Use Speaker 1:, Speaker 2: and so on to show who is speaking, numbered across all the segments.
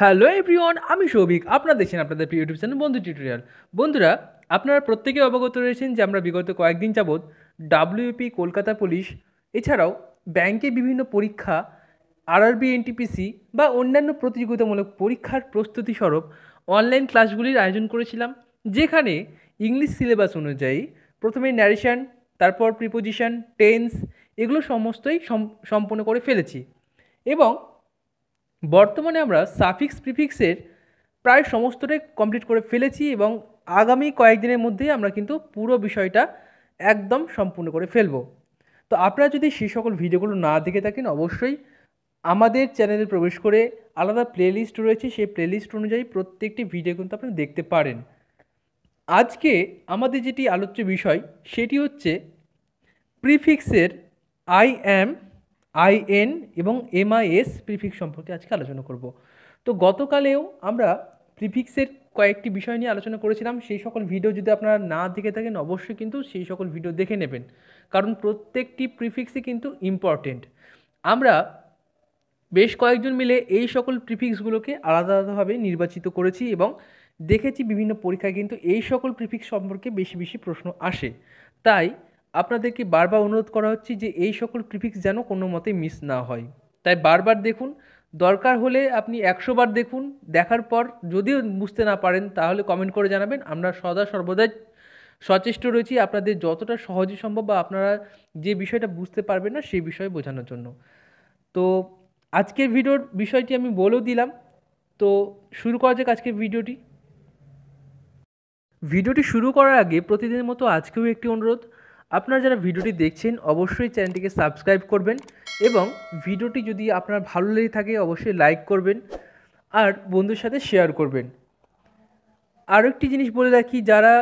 Speaker 1: hello everyone আমি সৌভিক আপনারা দেখছেন আপনাদের প্রিয় ইউটিউব চ্যানেল বন্ধু টিউটোরিয়াল বন্ধুরা আপনারা প্রত্যেকে অবগত রয়েছেন যে আমরা বিগত কয়েকদিন যাবৎ ডাব্লিউপি কলকাতা পুলিশ এছাড়াও ব্যাংকে বিভিন্ন পরীক্ষা আরআরবি এনটিপিসি বা অন্যান্য প্রতিযোগিতামূলক পরীক্ষার প্রস্তুতি স্বরূপ অনলাইন ক্লাসগুলির আয়োজন করেছিলাম যেখানে ইংলিশ সিলেবাস অনুযায়ী প্রথমে ন্যারেশান তারপর প্রিপোজিশন টেন্স এগুলো সমস্তই সম্পূর্ণ করে ফেলেছি এবং বর্তমানে আমরা সাফিক্স প্রিফিক্সের প্রায় সমস্তটাই কমপ্লিট করে ফেলেছি এবং আগামী কয়েকদিনের মধ্যেই আমরা কিন্তু পুরো বিষয়টা একদম সম্পূর্ণ করে ফেলব তো আপনারা যদি সেই সকল ভিডিওগুলো না দেখে থাকেন অবশ্যই আমাদের চ্যানেলে প্রবেশ করে আলাদা প্লেলিস্ট রয়েছে সেই প্লেলিস্ট অনুযায়ী প্রত্যেকটি ভিডিও কিন্তু আপনারা দেখতে পারেন আজকে আমাদের যেটি আলোচ্য বিষয় সেটি হচ্ছে প্রিফিক্সের আই অ্যাম আইএন এবং এমআইএস প্রিফিক্স সম্পর্কে আজকে আলোচনা করব তো গতকালেও আমরা প্রিফিক্সের কয়েকটি বিষয় নিয়ে আলোচনা করেছিলাম সেই সকল ভিডিও যদি আপনারা না দেখে থাকেন অবশ্যই কিন্তু সেই সকল ভিডিও দেখে নেবেন কারণ প্রত্যেকটি প্রিফিক্সই কিন্তু ইম্পর্টেন্ট আমরা বেশ কয়েকজন মিলে এই সকল প্রিফিক্সগুলোকে আলাদা আলাদাভাবে নির্বাচিত করেছি এবং দেখেছি বিভিন্ন পরীক্ষায় কিন্তু এই সকল প্রিফিক্স সম্পর্কে বেশি বেশি প্রশ্ন আসে তাই আপনাদেরকে বারবার অনুরোধ করা হচ্ছে যে এই সকল প্রিফিক্স যেন কোনো মতে মিস না হয় তাই বারবার দেখুন দরকার হলে আপনি একশো বার দেখুন দেখার পর যদিও বুঝতে না পারেন তাহলে কমেন্ট করে জানাবেন আমরা সদা সর্বদাই সচেষ্ট রয়েছি আপনাদের যতটা সহজে সম্ভব বা আপনারা যে বিষয়টা বুঝতে পারবেন না সেই বিষয়ে বোঝানোর জন্য তো আজকের ভিডিওর বিষয়টি আমি বলেও দিলাম তো শুরু করা যাক আজকের ভিডিওটি ভিডিওটি শুরু করার আগে প্রতিদিনের মতো আজকেও একটি অনুরোধ আপনারা যারা ভিডিওটি দেখছেন অবশ্যই চ্যানেলটিকে সাবস্ক্রাইব করবেন এবং ভিডিওটি যদি আপনার ভালো লেগে থাকে অবশ্যই লাইক করবেন আর বন্ধুর সাথে শেয়ার করবেন আরও একটি জিনিস বলে রাখি যারা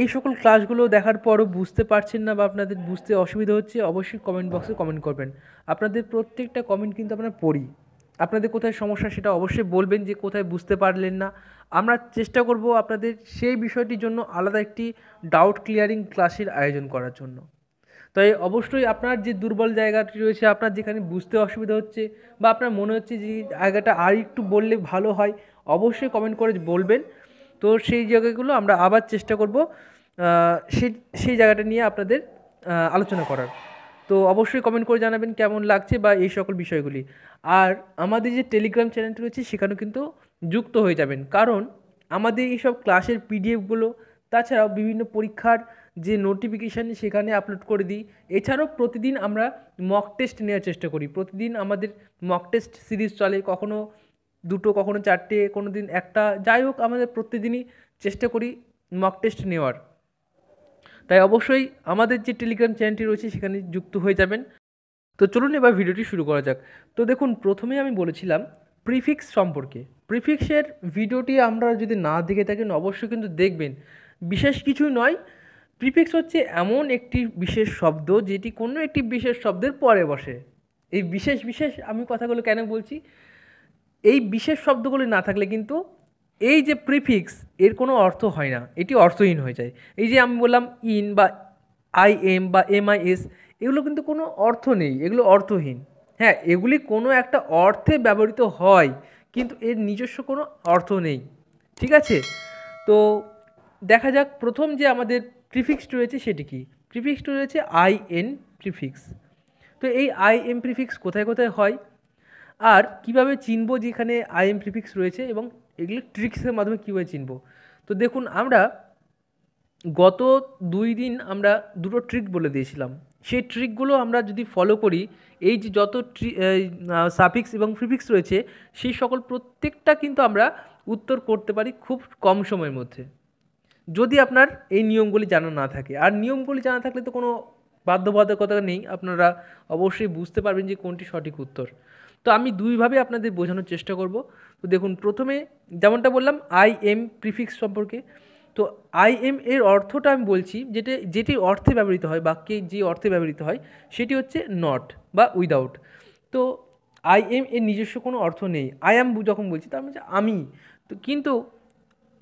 Speaker 1: এই সকল ক্লাসগুলো দেখার পরও বুঝতে পারছেন না বা আপনাদের বুঝতে অসুবিধা হচ্ছে অবশ্যই কমেন্ট বক্সে কমেন্ট করবেন আপনাদের প্রত্যেকটা কমেন্ট কিন্তু আমরা পড়ি আপনাদের কোথায় সমস্যা সেটা অবশ্যই বলবেন যে কোথায় বুঝতে পারলেন না আমরা চেষ্টা করব আপনাদের সেই বিষয়টির জন্য আলাদা একটি ডাউট ক্লিয়ারিং ক্লাসের আয়োজন করার জন্য তাই অবশ্যই আপনার যে দুর্বল জায়গাটি রয়েছে আপনার যেখানে বুঝতে অসুবিধা হচ্ছে বা আপনার মনে হচ্ছে যে জায়গাটা আর একটু বললে ভালো হয় অবশ্যই কমেন্ট করে বলবেন তো সেই জায়গাগুলো আমরা আবার চেষ্টা করব সেই সেই জায়গাটা নিয়ে আপনাদের আলোচনা করার তো অবশ্যই কমেন্ট করে জানাবেন কেমন লাগছে বা এই সকল বিষয়গুলি আর আমাদের যে টেলিগ্রাম চ্যানেলটি রয়েছে সেখানেও কিন্তু যুক্ত হয়ে যাবেন কারণ আমাদের এইসব ক্লাসের পিডিএফগুলো তাছাড়াও বিভিন্ন পরীক্ষার যে নোটিফিকেশান সেখানে আপলোড করে দিই এছাড়াও প্রতিদিন আমরা মক টেস্ট নেওয়ার চেষ্টা করি প্রতিদিন আমাদের মক টেস্ট সিরিজ চলে কখনো দুটো কখনো চারটে কোনো দিন একটা যাই হোক আমাদের প্রতিদিনই চেষ্টা করি মক টেস্ট নেওয়ার তাই অবশ্যই আমাদের যে টেলিগ্রাম চ্যানেলটি রয়েছে সেখানে যুক্ত হয়ে যাবেন তো চলুন এবার ভিডিওটি শুরু করা যাক তো দেখুন প্রথমেই আমি বলেছিলাম প্রিফিক্স সম্পর্কে প্রিফিক্সের ভিডিওটি আমরা যদি না দেখে থাকেন অবশ্যই কিন্তু দেখবেন বিশেষ কিছুই নয় প্রিফিক্স হচ্ছে এমন একটি বিশেষ শব্দ যেটি কোনো একটি বিশেষ শব্দের পরে বসে এই বিশেষ বিশেষ আমি কথাগুলো কেন বলছি এই বিশেষ শব্দগুলি না থাকলে কিন্তু এই যে প্রিফিক্স এর কোনো অর্থ হয় না এটি অর্থহীন হয়ে যায় এই যে আমি বললাম ইন বা আই এম বা এম আই এস এগুলো কিন্তু কোনো অর্থ নেই এগুলো অর্থহীন হ্যাঁ এগুলি কোনো একটা অর্থে ব্যবহৃত হয় কিন্তু এর নিজস্ব কোনো অর্থ নেই ঠিক আছে তো দেখা যাক প্রথম যে আমাদের প্রিফিক্স রয়েছে সেটি কি প্রিফিক্স রয়েছে আই এন প্রিফিক্স তো এই আই এম প্রিফিক্স কোথায় কোথায় হয় আর কিভাবে চিনব যেখানে আই এম প্রিফিক্স রয়েছে এবং এগুলি ট্রিক্সের মাধ্যমে কীভাবে চিনব তো দেখুন আমরা গত দুই দিন আমরা দুটো ট্রিক বলে দিয়েছিলাম সেই ট্রিকগুলো আমরা যদি ফলো করি এই যে যত ট্রি সাফিক্স এবং ফ্রিফিক্স রয়েছে সেই সকল প্রত্যেকটা কিন্তু আমরা উত্তর করতে পারি খুব কম সময়ের মধ্যে যদি আপনার এই নিয়মগুলি জানা না থাকে আর নিয়মগুলি জানা থাকলে তো কোনো বাধ্যবাধকতা নেই আপনারা অবশ্যই বুঝতে পারবেন যে কোনটি সঠিক উত্তর তো আমি দুইভাবে আপনাদের বোঝানোর চেষ্টা করব তো দেখুন প্রথমে যেমনটা বললাম আই এম প্রিফিক্স সম্পর্কে তো আই এম এর অর্থটা আমি বলছি যেটা যেটি অর্থে ব্যবহৃত হয় বাক্যে যে অর্থে ব্যবহৃত হয় সেটি হচ্ছে নট বা উইদাউট তো আই এম এর নিজস্ব কোনো অর্থ নেই আই এম যখন বলছি তার মানে আমি তো কিন্তু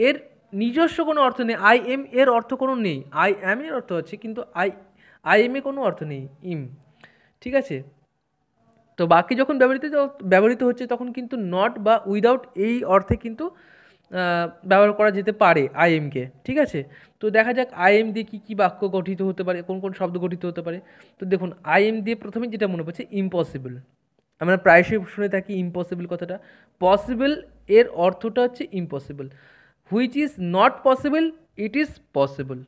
Speaker 1: এর নিজস্ব কোনো অর্থ নেই আই এম এর অর্থ কোনো নেই আই এম এর অর্থ হচ্ছে কিন্তু আই আই এম এ কোনো অর্থ নেই ইম ঠিক আছে তো বাকি যখন ব্যবহৃত ব্যবহৃত হচ্ছে তখন কিন্তু নট বা উইদাউট এই অর্থে কিন্তু ব্যবহার করা যেতে পারে আইএমকে ঠিক আছে তো দেখা যাক আইএম দিয়ে কী কী বাক্য গঠিত হতে পারে কোন কোন শব্দ গঠিত হতে পারে তো দেখুন আইএম দিয়ে প্রথমে যেটা মনে পড়ছে ইম্পসিবল আমরা প্রায়শই শুনে থাকি ইম্পসিবল কথাটা পসিবল এর অর্থটা হচ্ছে impossible which is not possible it is possible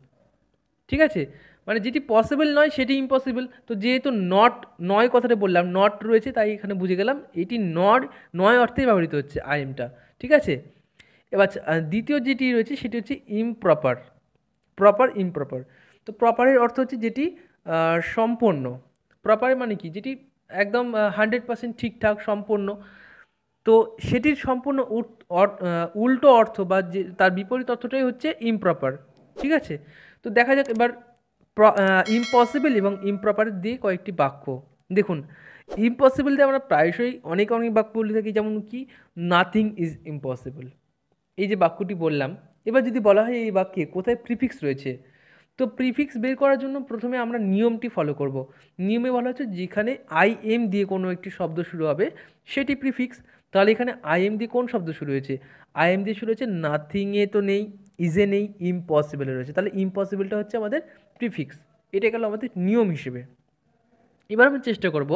Speaker 1: ঠিক আছে মানে যেটি পসিবল নয় সেটি ইম্পসিবল তো যেহেতু নট নয় কথাটা বললাম নট রয়েছে তাই এখানে বুঝে গেলাম এটি নট নয় অর্থেই ব্যবহৃত হচ্ছে আইএমটা ঠিক আছে এবার দ্বিতীয় যেটি রয়েছে সেটি হচ্ছে ইমপ্রপার প্রপার ইমপ্রপার তো প্রপারের অর্থ হচ্ছে যেটি সম্পূর্ণ প্রপার মানে কি যেটি একদম হান্ড্রেড পার্সেন্ট ঠিকঠাক সম্পূর্ণ তো সেটির সম্পূর্ণ উল্টো অর্থ বা যে তার বিপরীত অর্থটাই হচ্ছে ইমপ্রপার ঠিক আছে তো দেখা যাক এবার ইম্পসিবল এবং ইমপ্রপার দিয়ে কয়েকটি বাক্য দেখুন ইম্পসিবল দিয়ে আমরা প্রায়শই অনেক অনেক বাক্য বলে থাকি যেমন কি নাথিং ইজ ইম্পসিবল এই যে বাক্যটি বললাম এবার যদি বলা হয় এই বাক্যে কোথায় প্রিফিক্স রয়েছে তো প্রিফিক্স বের করার জন্য প্রথমে আমরা নিয়মটি ফলো করব নিয়মে বলা হচ্ছে যেখানে আই এম দিয়ে কোনো একটি শব্দ শুরু হবে সেটি প্রিফিক্স তাহলে এখানে আই এম দিয়ে কোন শব্দ শুরু হয়েছে আই এম দিয়ে শুরু হয়েছে নাথিংয়ে তো নেই ইজে নেই ইম্পসিবলে রয়েছে তাহলে ইম্পসিবলটা হচ্ছে আমাদের প্রিফিক্স এটা গেল আমাদের নিয়ম হিসেবে এবার আমি চেষ্টা করব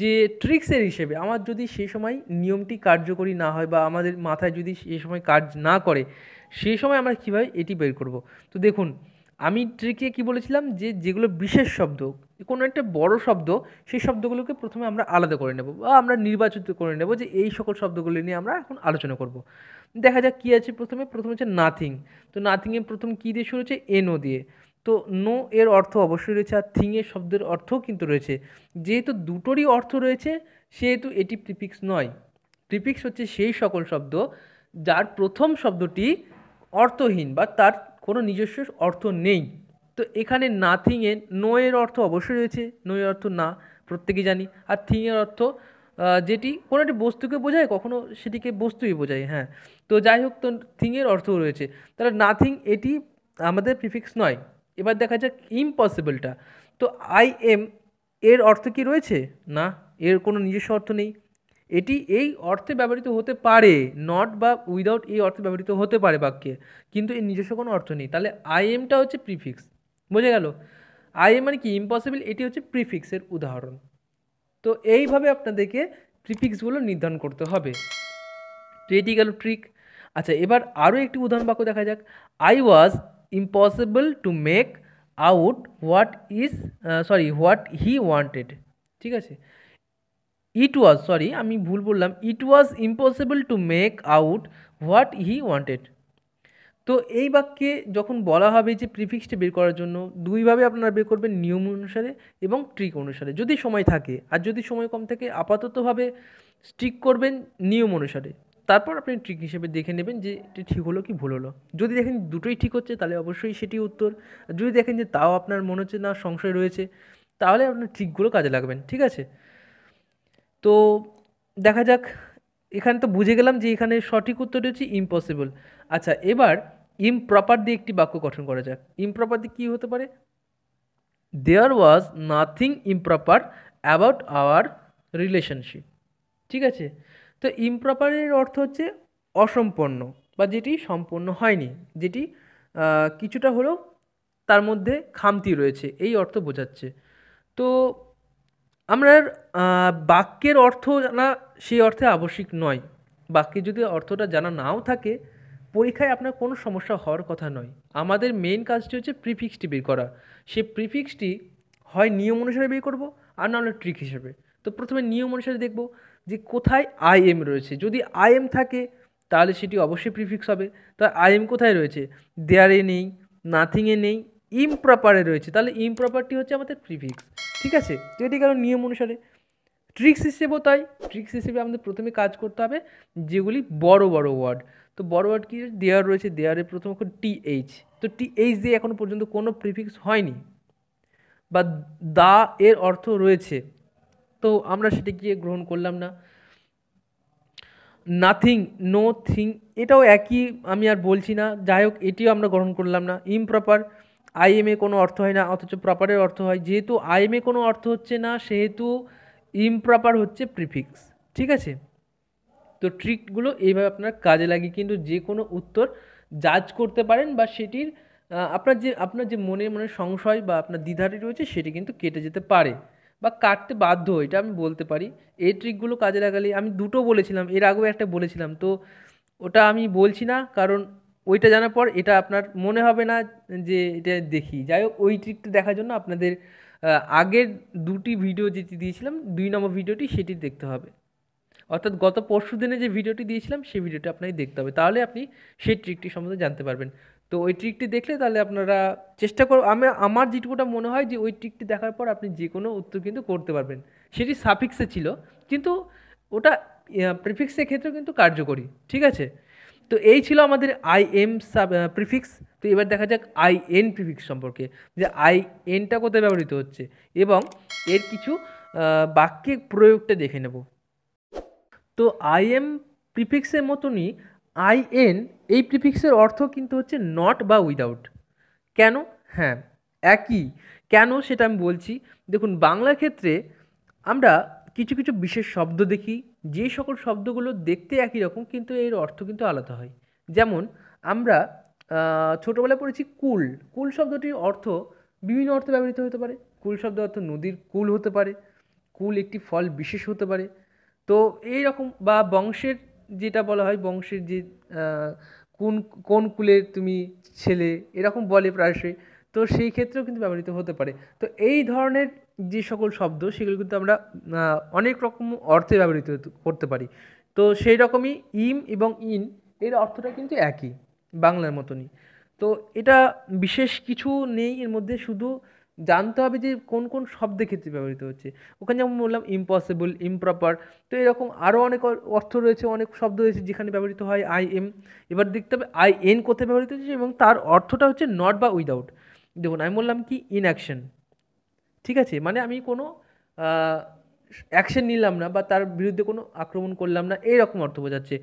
Speaker 1: যে ট্রিক্সের হিসেবে আমার যদি সে সময় নিয়মটি কার্যকরী না হয় বা আমাদের মাথায় যদি সে সময় কাজ না করে সেই সময় আমরা কীভাবে এটি বের করব তো দেখুন আমি ট্রিকে কি বলেছিলাম যে যেগুলো বিশেষ শব্দ কোনো একটা বড় শব্দ সেই শব্দগুলোকে প্রথমে আমরা আলাদা করে নেব বা আমরা নির্বাচিত করে নেব যে এই সকল শব্দগুলি নিয়ে আমরা এখন আলোচনা করব দেখা যাক কী আছে প্রথমে প্রথমে হচ্ছে নাথিং তো নাথিংয়ে প্রথম কী দিয়ে শুরু হচ্ছে এনও দিয়ে তো নো এর অর্থ অবশ্যই রয়েছে আর থিং এর শব্দের অর্থও কিন্তু রয়েছে যেহেতু দুটোরই অর্থ রয়েছে সেহেতু এটি প্রিফিক্স নয় প্রিফিক্স হচ্ছে সেই সকল শব্দ যার প্রথম শব্দটি অর্থহীন বা তার কোনো নিজস্ব অর্থ নেই তো এখানে না থিংয়ে নো এর অর্থ অবশ্যই রয়েছে নো এর অর্থ না প্রত্যেকেই জানি আর থিং এর অর্থ যেটি কোনো একটি বস্তুকে বোঝায় কখনো সেটিকে বস্তুই বোঝায় হ্যাঁ তো যাই হোক তো থিংয়ের অর্থও রয়েছে তাহলে নাথিং এটি আমাদের প্রিফিক্স নয় এবার দেখা যাক ইম্পসিবলটা তো আই এম এর অর্থ কি রয়েছে না এর কোনো নিজস্ব অর্থ নেই এটি এই অর্থে ব্যবহৃত হতে পারে নট বা উইদাউট এই অর্থে ব্যবহৃত হতে পারে বাক্যে কিন্তু এর নিজস্ব কোনো অর্থ নেই তাহলে আই এমটা হচ্ছে প্রিফিক্স বুঝে গেল আই এম মানে কি ইম্পসিবল এটি হচ্ছে প্রিফিক্সের উদাহরণ তো এইভাবে আপনাদেরকে প্রিফিক্সগুলো নির্ধারণ করতে হবে তো এটি গেল ট্রিক আচ্ছা এবার আরও একটি উদাহরণ বাক্য দেখা যাক I was impossible to make out what is sorry what he wanted ঠিক আছে ইট ওয়াজ সরি আমি ভুল বললাম it was impossible to make out what he wanted তো এই বাক্যে যখন বলা হবে যে প্রিফিক্সটা বের করার জন্য দুইভাবে আপনারা বের করবেন নিয়ম অনুসারে এবং ট্রিক অনুসারে যদি সময় থাকে আর যদি সময় কম থাকে আপাততভাবে স্টিক করবেন নিয়ম অনুসারে তারপর আপনি ট্রিক হিসেবে দেখে নেবেন যে এটি ঠিক হলো কি ভুল হলো যদি দেখেন দুটোই ঠিক হচ্ছে তাহলে অবশ্যই সেটি উত্তর যদি দেখেন যে তাও আপনার মনে হচ্ছে না সংশয় রয়েছে তাহলে আপনার ট্রিকগুলো কাজে লাগবেন ঠিক আছে তো দেখা যাক এখানে তো বুঝে গেলাম যে এখানে সঠিক উত্তরটি হচ্ছে ইম্পসিবল আচ্ছা এবার ইমপ্রপার দিয়ে একটি বাক্য গঠন করা যাক ইমপ্রপার দিয়ে কী হতে পারে there was nothing improper about our relationship ঠিক আছে তো ইমপ্রপারের অর্থ হচ্ছে অসম্পন্ন বা যেটি সম্পন্ন হয়নি যেটি কিছুটা হলেও তার মধ্যে খামতি রয়েছে এই অর্থ বোঝাচ্ছে তো আমরা বাক্যের অর্থ জানা সেই অর্থে আবশ্যিক নয় বাক্যে যদি অর্থটা জানা নাও থাকে পরীক্ষায় আপনার কোনো সমস্যা হওয়ার কথা নয় আমাদের মেন কাজটি হচ্ছে প্রিফিক্সটি বের করা সেই প্রিফিক্সটি হয় নিয়ম অনুসারে বের করব আর নাহলে ট্রিক হিসেবে তো প্রথমে নিয়ম অনুসারে দেখব যে কোথায় আই এম রয়েছে যদি আই এম থাকে তাহলে সেটি অবশ্যই প্রিফিক্স হবে তা আই এম কোথায় রয়েছে দেয়ারে নেই নাথিংয়ে নেই ইমপ্রপারে রয়েছে তাহলে ইমপ্রপারটি হচ্ছে আমাদের প্রিফিক্স ঠিক আছে তো এটি কারণ নিয়ম অনুসারে ট্রিক্স হিসেবেও তাই ট্রিক্স হিসেবে আমাদের প্রথমে কাজ করতে হবে যেগুলি বড় বড় ওয়ার্ড তো বড় ওয়ার্ড কি দেয়ার রয়েছে দেয়ারে প্রথম অক্ষর টি এইচ তো টি এইচ দিয়ে এখনও পর্যন্ত কোনো প্রিফিক্স হয়নি বা দা এর অর্থ রয়েছে তো আমরা সেটি গিয়ে গ্রহণ করলাম না নাথিং নো থিং এটাও একই আমি আর বলছি না যাই হোক এটিও আমরা গ্রহণ করলাম না ইমপ্রপার আইএমএ কোনো অর্থ হয় না অথচ প্রপারের অর্থ হয় যেহেতু আইএমএ কোনো অর্থ হচ্ছে না সেহেতু ইমপ্রপার হচ্ছে প্রিফিক্স ঠিক আছে তো ট্রিকগুলো এইভাবে আপনার কাজে লাগে কিন্তু যে কোনো উত্তর জাজ করতে পারেন বা সেটির আপনার যে আপনার যে মনে মনে সংশয় বা আপনার দ্বিধাটি রয়েছে সেটি কিন্তু কেটে যেতে পারে বা কাটতে বাধ্য এটা আমি বলতে পারি এই ট্রিকগুলো কাজে লাগালে আমি দুটো বলেছিলাম এর আগেও একটা বলেছিলাম তো ওটা আমি বলছি না কারণ ওইটা জানার পর এটা আপনার মনে হবে না যে এটা দেখি যাই হোক ওই ট্রিকটা দেখার জন্য আপনাদের আগের দুটি ভিডিও যেটি দিয়েছিলাম দুই নম্বর ভিডিওটি সেটি দেখতে হবে অর্থাৎ গত পরশু দিনে যে ভিডিওটি দিয়েছিলাম সেই ভিডিওটি আপনাকে দেখতে হবে তাহলে আপনি সেই ট্রিকটি সম্বন্ধে জানতে পারবেন তো ওই ট্রিকটি দেখলে তাহলে আপনারা চেষ্টা করুন আমি আমার যেটুকুটা মনে হয় যে ওই ট্রিকটি দেখার পর আপনি যে কোনো উত্তর কিন্তু করতে পারবেন সেটি সাফিক্সে ছিল কিন্তু ওটা প্রিফিক্সের ক্ষেত্রেও কিন্তু কার্যকরী ঠিক আছে তো এই ছিল আমাদের আই এম সাব প্রিফিক্স তো এবার দেখা যাক আই এন প্রিফিক্স সম্পর্কে যে আই এনটা কোথায় ব্যবহৃত হচ্ছে এবং এর কিছু বাক্যে প্রয়োগটা দেখে নেব তো আই এম প্রিফিক্সের মতনই আই এন এই প্রিফিক্সের অর্থ কিন্তু হচ্ছে নট বা উইদাউট কেন হ্যাঁ একই কেন সেটা আমি বলছি দেখুন বাংলা ক্ষেত্রে আমরা কিছু কিছু বিশেষ শব্দ দেখি যে সকল শব্দগুলো দেখতে একই রকম কিন্তু এর অর্থ কিন্তু আলাদা হয় যেমন আমরা ছোটোবেলায় পড়েছি কুল কুল শব্দটির অর্থ বিভিন্ন অর্থে ব্যবহৃত হতে পারে কুল শব্দ অর্থ নদীর কুল হতে পারে কুল একটি ফল বিশেষ হতে পারে তো এই রকম বা বংশের যেটা বলা হয় বংশের যে কোন কোন কুলের তুমি ছেলে এরকম বলে প্রায়শই তো সেই ক্ষেত্রেও কিন্তু ব্যবহৃত হতে পারে তো এই ধরনের যে সকল শব্দ সেগুলো কিন্তু আমরা অনেক রকম অর্থে ব্যবহৃত করতে পারি তো সেই রকমই ইম এবং ইন এর অর্থটা কিন্তু একই বাংলার মতনই তো এটা বিশেষ কিছু নেই এর মধ্যে শুধু জানতে হবে যে কোন কোন শব্দের ক্ষেত্রে ব্যবহৃত হচ্ছে ওখানে যেমন বললাম ইম্পসিবল ইমপ্রপার তো এরকম আরও অনেক অর্থ রয়েছে অনেক শব্দ রয়েছে যেখানে ব্যবহৃত হয় আই এম এবার দেখতে হবে আই এন কোথায় ব্যবহৃত হচ্ছে এবং তার অর্থটা হচ্ছে নট বা উইদাউট দেখুন আমি বললাম কি ইন অ্যাকশন ঠিক আছে মানে আমি কোনো অ্যাকশন নিলাম না বা তার বিরুদ্ধে কোনো আক্রমণ করলাম না এরকম অর্থ বোঝাচ্ছে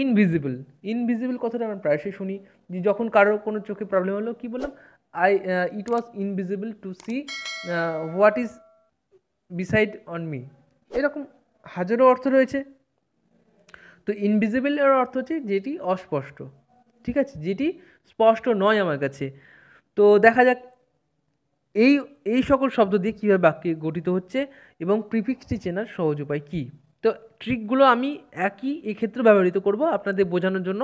Speaker 1: ইনভিজিবল ইনভিজিবল কথাটা আমরা প্রায়শই শুনি যে যখন কারোর কোনো চোখে প্রবলেম হলো কী বললাম I uh, it was invisible to see uh, what is beside on me এরকম হাজারো অর্থ রয়েছে তো ইনভিজিবল এর অর্থ হচ্ছে যেটি অস্পষ্ট ঠিক আছে যেটি স্পষ্ট নয় আমার কাছে তো দেখা যাক এই এই সকল শব্দ দিয়ে কীভাবে বাক্য গঠিত হচ্ছে এবং প্রিফিক্সটি চেনার সহজ উপায় কী তো ট্রিকগুলো আমি একই এক্ষেত্রে ব্যবহৃত করব আপনাদের বোঝানোর জন্য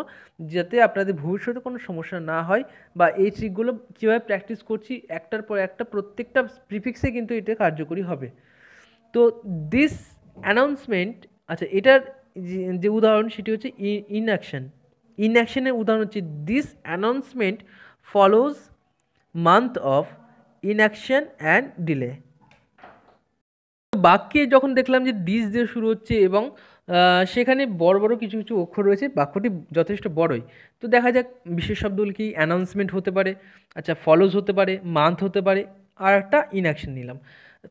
Speaker 1: যাতে আপনাদের ভবিষ্যতে কোনো সমস্যা না হয় বা এই ট্রিকগুলো কীভাবে প্র্যাকটিস করছি একটার পর একটা প্রত্যেকটা প্রিফিক্সে কিন্তু এটা কার্যকরী হবে তো দিস অ্যানাউন্সমেন্ট আচ্ছা এটার যে উদাহরণ সেটি হচ্ছে ইন ইনঅ্যাকশনের উদাহরণ হচ্ছে this announcement follows month of inaction and delay বাক্যে যখন দেখলাম যে দিস দিয়ে শুরু হচ্ছে এবং সেখানে বড় বড় কিছু কিছু অক্ষর রয়েছে বাক্যটি যথেষ্ট বড়ই তো দেখা যাক বিশেষ শব্দগুলো কি অ্যানাউন্সমেন্ট হতে পারে আচ্ছা ফলোজ হতে পারে মান্থ হতে পারে আর একটা ইনঅ্যাকশন নিলাম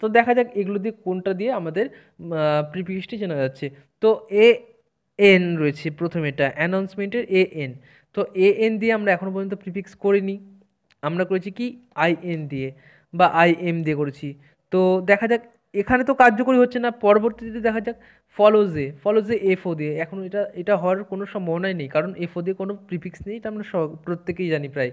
Speaker 1: তো দেখা যাক এগুলো দিয়ে কোনটা দিয়ে আমাদের প্রিপিসটি জানা যাচ্ছে তো এ এন রয়েছে প্রথমেটা অ্যানাউন্সমেন্টের এ এন তো এ এন দিয়ে আমরা এখনও পর্যন্ত প্রিফিক্স করিনি আমরা করেছি কি আই এন দিয়ে বা আই এম দিয়ে করেছি তো দেখা যাক এখানে তো কার্যকরী হচ্ছে না পরবর্তীতে দেখা যাক ফলোজে ফলোজে এফও দিয়ে এখন এটা এটা হওয়ার কোনো সম্ভাবনাই নেই কারণ এফও দিয়ে কোনো প্রিফিক্স নেই এটা আমরা প্রত্যেকেই জানি প্রায়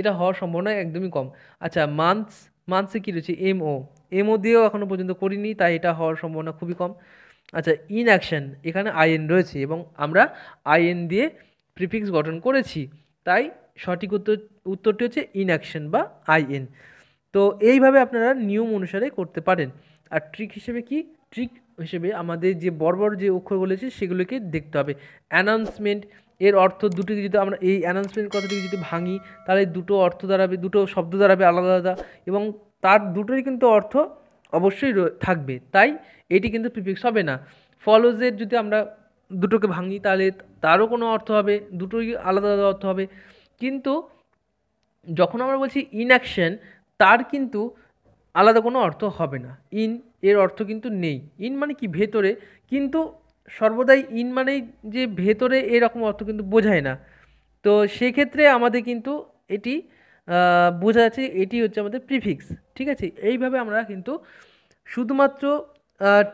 Speaker 1: এটা হওয়ার সম্ভাবনা একদমই কম আচ্ছা মান্থস মান্থসে কী রয়েছে এমও এমও দিয়েও এখনও পর্যন্ত করিনি তাই এটা হওয়ার সম্ভাবনা খুবই কম আচ্ছা ইন অ্যাকশান এখানে আইএন রয়েছে এবং আমরা আইএন দিয়ে প্রিফিক্স গঠন করেছি তাই সঠিক উত্তর উত্তরটি হচ্ছে ইন অ্যাকশন বা আইএন তো এইভাবে আপনারা নিয়ম অনুসারে করতে পারেন আর ট্রিক হিসেবে কি ট্রিক হিসেবে আমাদের যে বর্বর যে অক্ষরগুলো আছে সেগুলোকে দেখতে হবে অ্যানাউন্সমেন্ট এর অর্থ দুটোকে যদি আমরা এই অ্যানাউন্সমেন্ট কথাটিকে যদি ভাঙি তাহলে দুটো অর্থ দাঁড়াবে দুটো শব্দ দাঁড়াবে আলাদা আলাদা এবং তার দুটোরই কিন্তু অর্থ অবশ্যই থাকবে তাই এটি কিন্তু প্রিফিক্স হবে না ফলোজের যদি আমরা দুটোকে ভাঙি তাহলে তারও কোনো অর্থ হবে দুটোই আলাদা আলাদা অর্থ হবে কিন্তু যখন আমরা বলছি ইনঅ্যাকশন তার কিন্তু আলাদা কোনো অর্থ হবে না ইন এর অর্থ কিন্তু নেই ইন মানে কি ভেতরে কিন্তু সর্বদাই ইন মানেই যে ভেতরে এরকম অর্থ কিন্তু বোঝায় না তো সেক্ষেত্রে আমাদের কিন্তু এটি বোঝা যাচ্ছে এটি হচ্ছে আমাদের প্রিফিক্স ঠিক আছে এইভাবে আমরা কিন্তু শুধুমাত্র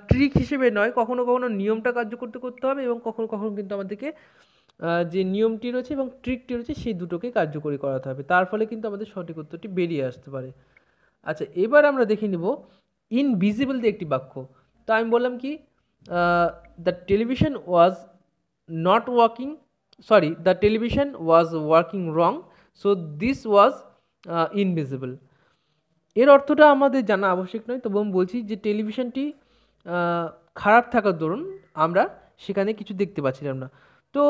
Speaker 1: ট্রিক হিসেবে নয় কখনো কখনো নিয়মটা কার্যকর করতে হবে এবং কখনো কখনো কিন্তু আমাদেরকে যে নিয়মটি রয়েছে এবং ট্রিকটি রয়েছে সেই দুটোকে কার্যকরী করাতে হবে তার ফলে কিন্তু আমাদের সঠিক উত্তরটি বেরিয়ে আসতে পারে আচ্ছা এবার আমরা দেখে নিব ইনভিজিবল দিয়ে একটি বাক্য তো আমি বললাম কি the television was not working sorry the television was working wrong so this was invisible এর অর্থটা আমাদের জানা আবশ্যক নয় তবু আমি বলছি যে টেলিভিশনটি খারাপ থাকার দরুন আমরা সেখানে কিছু দেখতে পাচ্ছিলাম না তো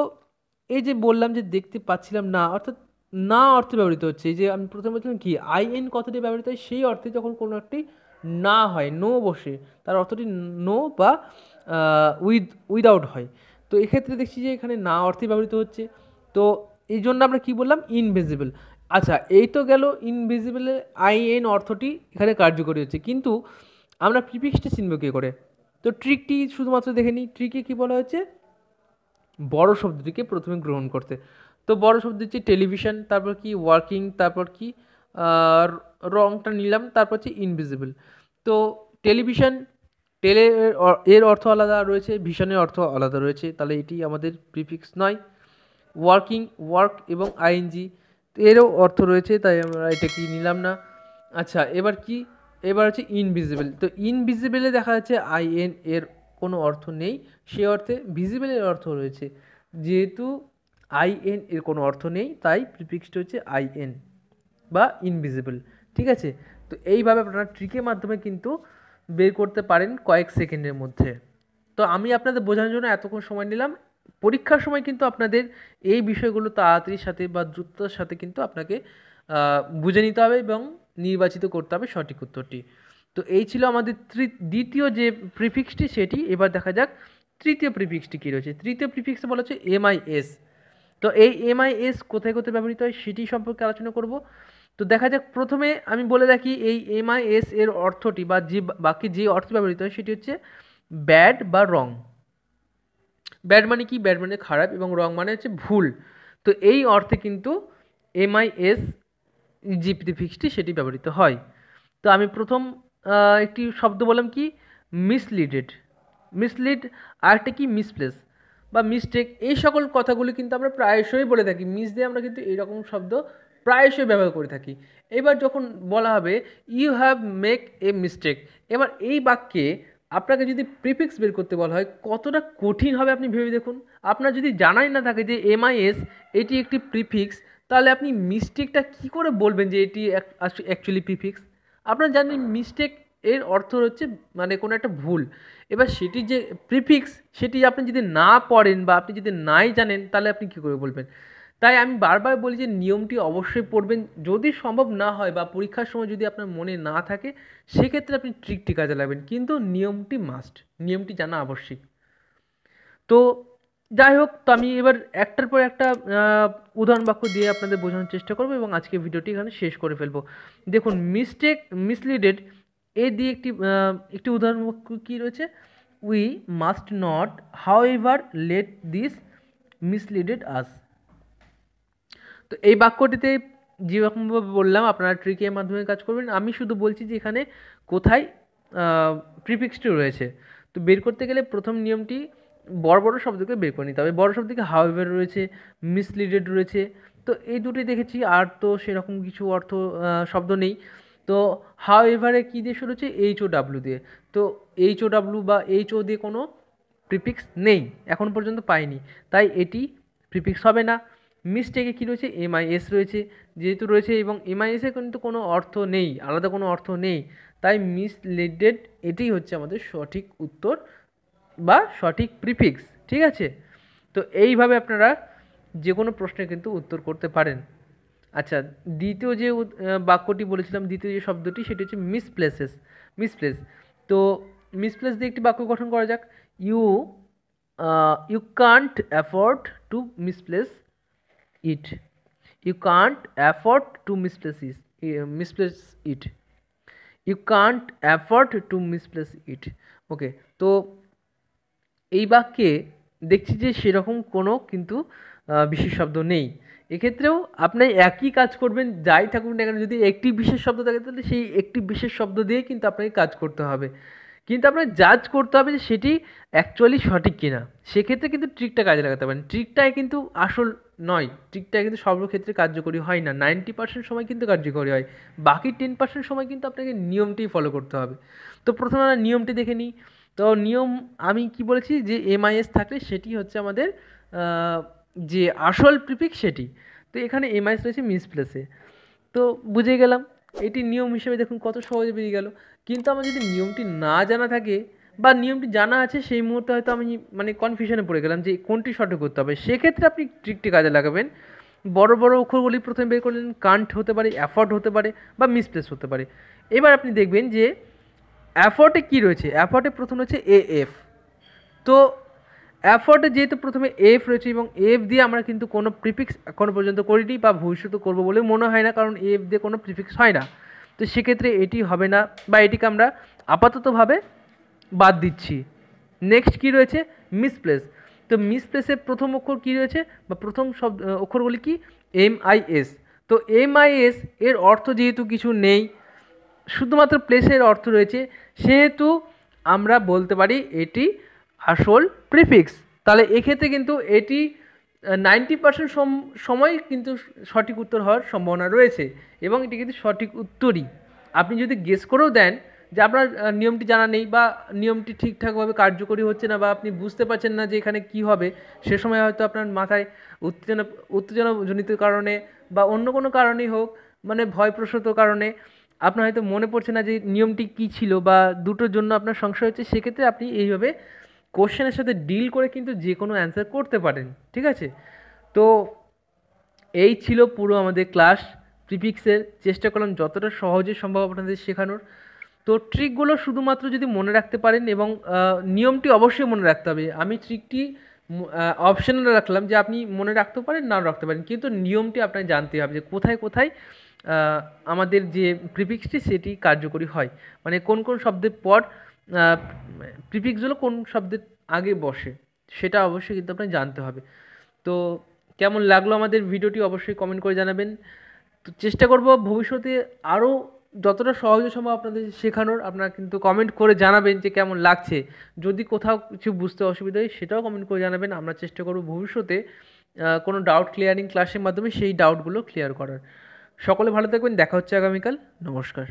Speaker 1: এই যে বললাম যে দেখতে পাচ্ছিলাম না অর্থাৎ না অর্থে ব্যবহৃত হচ্ছে এই যে আমি প্রথমে বলছিলাম কি আই এন কথাটি ব্যবহৃত হয় সেই অর্থে যখন কোনো একটি না হয় নো বসে তার অর্থটি নো বা উইথ উইদাউট হয় তো এক্ষেত্রে দেখছি যে এখানে না অর্থে ব্যবহৃত হচ্ছে তো এই জন্য আমরা কি বললাম ইনভিজিবল আচ্ছা এই তো গেল ইনভিজিবলের আই এন অর্থটি এখানে কার্যকরী হচ্ছে কিন্তু আমরা প্রিফিক্সটি চিনব কী করে তো ট্রিকটি শুধুমাত্র দেখে নিই ট্রিকে কী বলা হচ্ছে বড় শব্দটিকে প্রথমে গ্রহণ করতে তো বড় হচ্ছে টেলিভিশন তারপর কি ওয়ার্কিং তারপর কি রংটা নিলাম তারপর হচ্ছে ইনভিজিবল তো টেলিভিশন টেলে এর অর্থ আলাদা রয়েছে ভিশনের অর্থ আলাদা রয়েছে তাহলে এটি আমাদের প্রিফিক্স নয় ওয়ার্কিং ওয়ার্ক এবং আইএনজি এরও অর্থ রয়েছে তাই আমরা এটা কি নিলাম না আচ্ছা এবার কি এবার হচ্ছে ইনভিজিবল তো ইনভিজিবলে দেখা যাচ্ছে আইএন এর কোনো অর্থ নেই সে অর্থে এর অর্থ রয়েছে যেহেতু আইএন এর কোনো অর্থ নেই তাই প্রিফিক্সটি হচ্ছে আইএন বা ইনভিজিবল ঠিক আছে তো এইভাবে আপনারা ট্রিকের মাধ্যমে কিন্তু বের করতে পারেন কয়েক সেকেন্ডের মধ্যে তো আমি আপনাদের বোঝানোর জন্য এতক্ষণ সময় নিলাম পরীক্ষার সময় কিন্তু আপনাদের এই বিষয়গুলো তাড়াতাড়ির সাথে বা দ্রুততার সাথে কিন্তু আপনাকে বুঝে নিতে হবে এবং নির্বাচিত করতে হবে সঠিক উত্তরটি তো এই ছিল আমাদের দ্বিতীয় যে প্রিফিক্সটি সেটি এবার দেখা যাক তৃতীয় প্রিফিক্সটি কী রয়েছে তৃতীয় প্রিফিক্সে বলা হচ্ছে এমআইএস তো এই এমআইএস কোথায় কোথায় ব্যবহৃত হয় সেটি সম্পর্কে আলোচনা করব তো দেখা যাক প্রথমে আমি বলে রাখি এই এমআইএস এর অর্থটি বা যে বাকি যে অর্থ ব্যবহৃত হয় সেটি হচ্ছে ব্যাড বা রং ব্যাড মানে কি ব্যাড মানে খারাপ এবং রং মানে হচ্ছে ভুল তো এই অর্থে কিন্তু এমআইএস জি প্রিফিক্সটি সেটি ব্যবহৃত হয় তো আমি প্রথম একটি শব্দ বললাম কি মিসলিডেড মিসলিড আরেকটা কি মিসপ্লেস বা মিস্টেক এই সকল কথাগুলি কিন্তু আমরা প্রায়শই বলে থাকি মিস দিয়ে আমরা কিন্তু এইরকম শব্দ প্রায়শই ব্যবহার করে থাকি এবার যখন বলা হবে you have make a mistake এবার এই বাক্যে আপনাকে যদি প্রিফিক্স বের করতে বলা হয় কতটা কঠিন হবে আপনি ভেবে দেখুন আপনার যদি জানাই না থাকে যে এমআইএস এটি একটি প্রিফিক্স তাহলে আপনি মিস্টেকটা কি করে বলবেন যে এটি অ্যাকচুয়ালি প্রিফিক্স আপনারা জানেন মিস্টেক এর অর্থ হচ্ছে মানে কোনো একটা ভুল এবার সেটি যে প্রিফিক্স সেটি আপনি যদি না পড়েন বা আপনি যদি নাই জানেন তাহলে আপনি কী করে বলবেন তাই আমি বারবার বলি যে নিয়মটি অবশ্যই পড়বেন যদি সম্ভব না হয় বা পরীক্ষার সময় যদি আপনার মনে না থাকে সেক্ষেত্রে আপনি ট্রিকটি কাজে লাগবেন কিন্তু নিয়মটি মাস্ট নিয়মটি জানা আবশ্যিক তো যাই হোক তো আমি এবার একটার পর একটা উদাহরণ বাক্য দিয়ে আপনাদের বোঝানোর চেষ্টা করবো এবং আজকে ভিডিওটি এখানে শেষ করে ফেলবো দেখুন মিস্টেক মিসলিডেড এ দিয়ে একটি একটি উদাহরণ বাক্য কী রয়েছে we must not however let this misleaded us তো এই বাক্যটিতে যেরকমভাবে বললাম আপনারা ট্রিকের মাধ্যমে কাজ করবেন আমি শুধু বলছি যে এখানে কোথায় প্রিফিক্সটি রয়েছে তো বের করতে গেলে প্রথম নিয়মটি বড় বড় শব্দকে বের করে নিতে হবে বড় শব্দকে হাওয়েভার রয়েছে মিসলিডেড রয়েছে তো এই দুটি দেখেছি আর তো সেরকম কিছু অর্থ শব্দ নেই তো হাউ এভারে কী দিয়ে শুরু হচ্ছে এইচ ও ডাব্লু দিয়ে তো এইচ ও ডাব্লু বা এইচ ও দিয়ে কোনো প্রিপিক্স নেই এখন পর্যন্ত পাইনি তাই এটি প্রিপিক্স হবে না মিস্টেকে কী রয়েছে এমআইএস রয়েছে যেহেতু রয়েছে এবং এমআইএসে কিন্তু কোনো অর্থ নেই আলাদা কোনো অর্থ নেই তাই মিসলিডেড এটি হচ্ছে আমাদের সঠিক উত্তর বা সঠিক প্রিফিক্স ঠিক আছে তো এইভাবে আপনারা যে কোনো প্রশ্নে কিন্তু উত্তর করতে পারেন আচ্ছা দ্বিতীয় যে বাক্যটি বলেছিলাম দ্বিতীয় যে শব্দটি সেটি হচ্ছে মিসপ্লেসেস মিসপ্লেস তো মিসপ্লেস দিয়ে একটি বাক্য গঠন করা যাক you you can't afford to misplace it you can't afford to misplace is misplace it you can't afford to misplace it okay তো এই বাক্যে দেখছি যে সেরকম কোনো কিন্তু বিশেষ শব্দ নেই এক্ষেত্রেও আপনি একই কাজ করবেন যাই থাকুন না কেন যদি একটি বিশেষ শব্দ থাকে তাহলে সেই একটি বিশেষ শব্দ দিয়ে কিন্তু আপনাকে কাজ করতে হবে কিন্তু আপনার জাজ করতে হবে যে সেটি অ্যাকচুয়ালি সঠিক কিনা সেক্ষেত্রে কিন্তু ট্রিকটা কাজে লাগাতে পারেন ট্রিকটাই কিন্তু আসল নয় ট্রিকটাই কিন্তু সর্বক্ষেত্রে কার্যকরী হয় না নাইনটি পার্সেন্ট সময় কিন্তু কার্যকরী হয় বাকি টেন পার্সেন্ট সময় কিন্তু আপনাকে নিয়মটি ফলো করতে হবে তো প্রথমে আমরা নিয়মটি দেখে নিই তো নিয়ম আমি কি বলেছি যে এমআইএস থাকলে সেটি হচ্ছে আমাদের যে আসল প্রিফিক সেটি তো এখানে এমআইএস রয়েছে মিসপ্লেসে তো বুঝে গেলাম এটি নিয়ম হিসেবে দেখুন কত সহজে বেরিয়ে গেল কিন্তু আমার যদি নিয়মটি না জানা থাকে বা নিয়মটি জানা আছে সেই মুহূর্তে হয়তো আমি মানে কনফিউশনে পড়ে গেলাম যে কোনটি সঠিক করতে হবে সেক্ষেত্রে আপনি ট্রিকটি কাজে লাগাবেন বড় বড় অক্ষরগুলি প্রথমে বের করলেন কান্ট হতে পারে অ্যাফর্ড হতে পারে বা মিসপ্লেস হতে পারে এবার আপনি দেখবেন যে অ্যাফোর্টে কি রয়েছে অ্যাফোর্টে প্রথম রয়েছে এ এফ তো অ্যাফোর্টে যেহেতু প্রথমে এফ রয়েছে এবং এফ দিয়ে আমরা কিন্তু কোনো প্রিফিক্স এখনও পর্যন্ত করিনি বা ভবিষ্যতে করব বলে মনে হয় না কারণ এফ দিয়ে কোনো প্রিফিক্স হয় না তো সেক্ষেত্রে এটি হবে না বা এটিকে আমরা আপাততভাবে বাদ দিচ্ছি নেক্সট কি রয়েছে মিসপ্লেস তো মিসপ্লেসের প্রথম অক্ষর কি রয়েছে বা প্রথম সব অক্ষরগুলি কি এম আই এস তো এম আই এস এর অর্থ যেহেতু কিছু নেই শুধুমাত্র প্লেসের অর্থ রয়েছে সেহেতু আমরা বলতে পারি এটি আসল প্রিফিক্স তাহলে এক্ষেত্রে কিন্তু এটি নাইনটি পার্সেন্ট সময় কিন্তু সঠিক উত্তর হওয়ার সম্ভাবনা রয়েছে এবং এটি কিন্তু সঠিক উত্তরই আপনি যদি গেস করেও দেন যে আপনার নিয়মটি জানা নেই বা নিয়মটি ঠিকঠাকভাবে কার্যকরী হচ্ছে না বা আপনি বুঝতে পারছেন না যে এখানে কি হবে সে সময় হয়তো আপনার মাথায় উত্তেজনা উত্তেজনাজনিত কারণে বা অন্য কোনো কারণেই হোক মানে ভয়প্রসূত কারণে আপনার হয়তো মনে পড়ছে না যে নিয়মটি কী ছিল বা দুটোর জন্য আপনার সংশয় হচ্ছে সেক্ষেত্রে আপনি এইভাবে কোশ্চেনের সাথে ডিল করে কিন্তু যে কোনো অ্যান্সার করতে পারেন ঠিক আছে তো এই ছিল পুরো আমাদের ক্লাস প্রিপিক্সের চেষ্টা করলাম যতটা সহজে সম্ভব আপনাদের শেখানোর তো ট্রিকগুলো শুধুমাত্র যদি মনে রাখতে পারেন এবং নিয়মটি অবশ্যই মনে রাখতে হবে আমি ট্রিকটি অপশনাল রাখলাম যে আপনি মনে রাখতে পারেন নাও রাখতে পারেন কিন্তু নিয়মটি আপনাকে জানতে হবে যে কোথায় কোথায় আমাদের যে প্রিফিক্সটি সেটি কার্যকরী হয় মানে কোন কোন শব্দের পর প্রিফিক্সগুলো কোন শব্দের আগে বসে সেটা অবশ্যই কিন্তু আপনাকে জানতে হবে তো কেমন লাগলো আমাদের ভিডিওটি অবশ্যই কমেন্ট করে জানাবেন তো চেষ্টা করব ভবিষ্যতে আরও যতটা সহজে সম্ভব আপনাদের শেখানোর আপনারা কিন্তু কমেন্ট করে জানাবেন যে কেমন লাগছে যদি কোথাও কিছু বুঝতে অসুবিধা হয় সেটাও কমেন্ট করে জানাবেন আমরা চেষ্টা করব ভবিষ্যতে কোনো ডাউট ক্লিয়ারিং ক্লাসের মাধ্যমে সেই ডাউটগুলো ক্লিয়ার করার সকলে ভালো থাকবেন দেখা হচ্ছে আগামীকাল নমস্কার